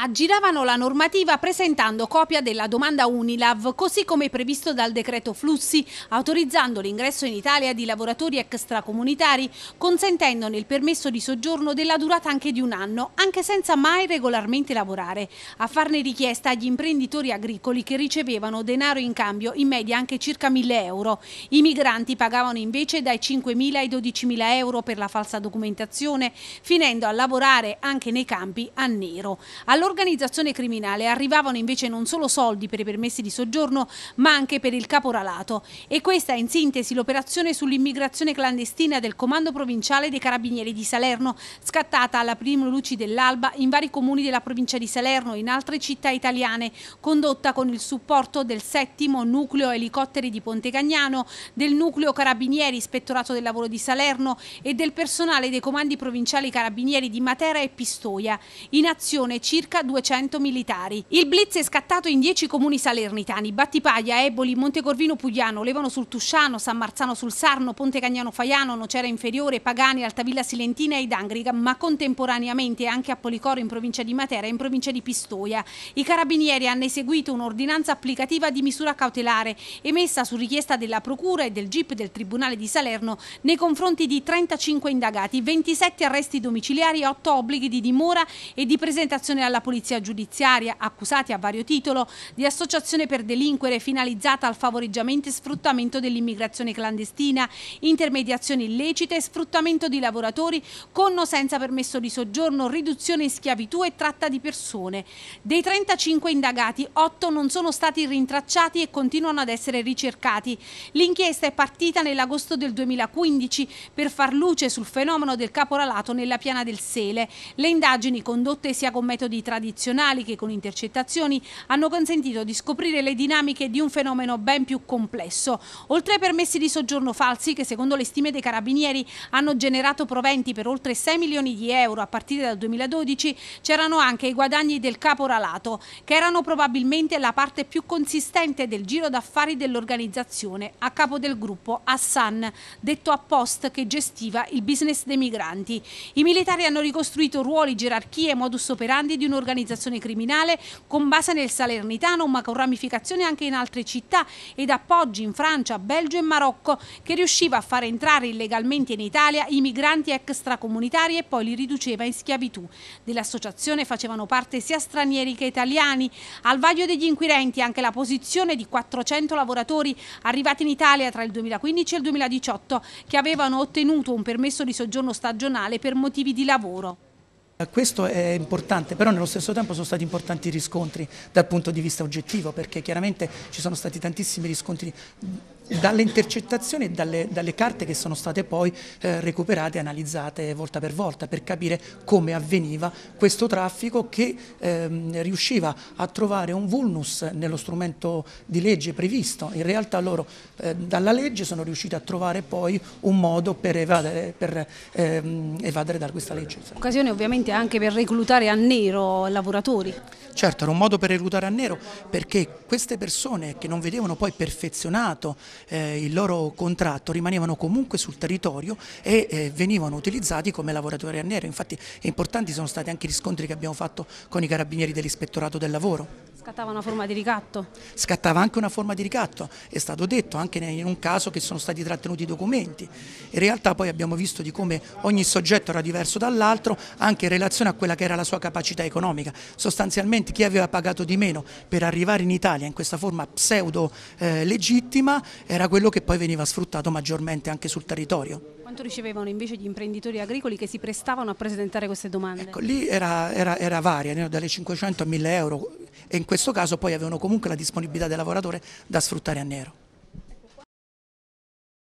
aggiravano la normativa presentando copia della domanda Unilav, così come previsto dal decreto Flussi, autorizzando l'ingresso in Italia di lavoratori extracomunitari, consentendone il permesso di soggiorno della durata anche di un anno, anche senza mai regolarmente lavorare. A farne richiesta agli imprenditori agricoli che ricevevano denaro in cambio, in media anche circa 1000 euro. I migranti pagavano invece dai 5.000 ai 12.000 euro per la falsa documentazione, finendo a lavorare anche nei campi a nero. Allora all'organizzazione criminale arrivavano invece non solo soldi per i permessi di soggiorno ma anche per il caporalato e questa è in sintesi l'operazione sull'immigrazione clandestina del Comando Provinciale dei Carabinieri di Salerno scattata alla prima luci dell'alba in vari comuni della provincia di Salerno e in altre città italiane condotta con il supporto del settimo nucleo elicotteri di Ponte Cagnano, del nucleo Carabinieri Ispettorato del Lavoro di Salerno e del personale dei comandi provinciali Carabinieri di Matera e Pistoia in azione circa circa 200 militari. Il blitz è scattato in 10 comuni salernitani, Battipaglia, Eboli, Montecorvino Pugliano, Levano sul Tusciano, San Marzano sul Sarno, Ponte Cagnano Faiano, Nocera Inferiore, Pagani, Altavilla Silentina e Idangriga, ma contemporaneamente anche a Policoro in provincia di Matera e in provincia di Pistoia. I carabinieri hanno eseguito un'ordinanza applicativa di misura cautelare emessa su richiesta della Procura e del GIP del Tribunale di Salerno nei confronti di 35 indagati, 27 arresti domiciliari, 8 obblighi di dimora e di presentazione alla dalla polizia giudiziaria accusati a vario titolo di associazione per delinquere finalizzata al favoreggiamento e sfruttamento dell'immigrazione clandestina, intermediazione illecita e sfruttamento di lavoratori con o senza permesso di soggiorno, riduzione in schiavitù e tratta di persone. Dei 35 indagati, 8 non sono stati rintracciati e continuano ad essere ricercati. L'inchiesta è partita nell'agosto del 2015 per far luce sul fenomeno del caporalato nella piana del Sele. Le indagini condotte sia con metodi tradizionali che con intercettazioni hanno consentito di scoprire le dinamiche di un fenomeno ben più complesso, oltre ai permessi di soggiorno falsi che secondo le stime dei carabinieri hanno generato proventi per oltre 6 milioni di euro a partire dal 2012, c'erano anche i guadagni del caporalato, che erano probabilmente la parte più consistente del giro d'affari dell'organizzazione a capo del gruppo Hassan, detto a Post che gestiva il business dei migranti. I militari hanno ricostruito ruoli, gerarchie e modus operandi di un'organizzazione un'organizzazione criminale con base nel Salernitano ma con ramificazioni anche in altre città ed appoggi in Francia, Belgio e Marocco che riusciva a far entrare illegalmente in Italia i migranti extracomunitari e poi li riduceva in schiavitù. Dell'associazione facevano parte sia stranieri che italiani. Al vaglio degli inquirenti anche la posizione di 400 lavoratori arrivati in Italia tra il 2015 e il 2018 che avevano ottenuto un permesso di soggiorno stagionale per motivi di lavoro. Eh, questo è importante, però nello stesso tempo sono stati importanti i riscontri dal punto di vista oggettivo, perché chiaramente ci sono stati tantissimi riscontri dalle intercettazioni e dalle, dalle, carte che sono state poi eh, recuperate e analizzate volta per volta per capire come avveniva questo traffico che ehm, riusciva a trovare un vulnus nello strumento di legge previsto. In realtà loro eh, dalla legge sono riusciti a trovare poi un modo per evadere, per, ehm, evadere da questa legge. Occasione ovviamente anche per reclutare a nero lavoratori. Certo, era un modo per reclutare a nero perché queste persone che non vedevano poi perfezionato eh, il loro contratto rimanevano comunque sul territorio e eh, venivano utilizzati come lavoratori a nero. Infatti importanti sono stati anche i riscontri che abbiamo fatto con i carabinieri dell'ispettorato del lavoro. Scattava una forma di ricatto? Scattava anche una forma di ricatto, è stato detto anche in un caso che sono stati trattenuti i documenti. In realtà poi abbiamo visto di come ogni soggetto era diverso dall'altro anche in relazione a quella che era la sua capacità economica. Sostanzialmente chi aveva pagato di meno per arrivare in Italia in questa forma pseudo eh, legittima era quello che poi veniva sfruttato maggiormente anche sul territorio. Quanto ricevevano invece gli imprenditori agricoli che si prestavano a presentare queste domande? Ecco, lì era, era, era varia, dalle 500 a 1000 euro e in questo caso poi avevano comunque la disponibilità del lavoratore da sfruttare a nero.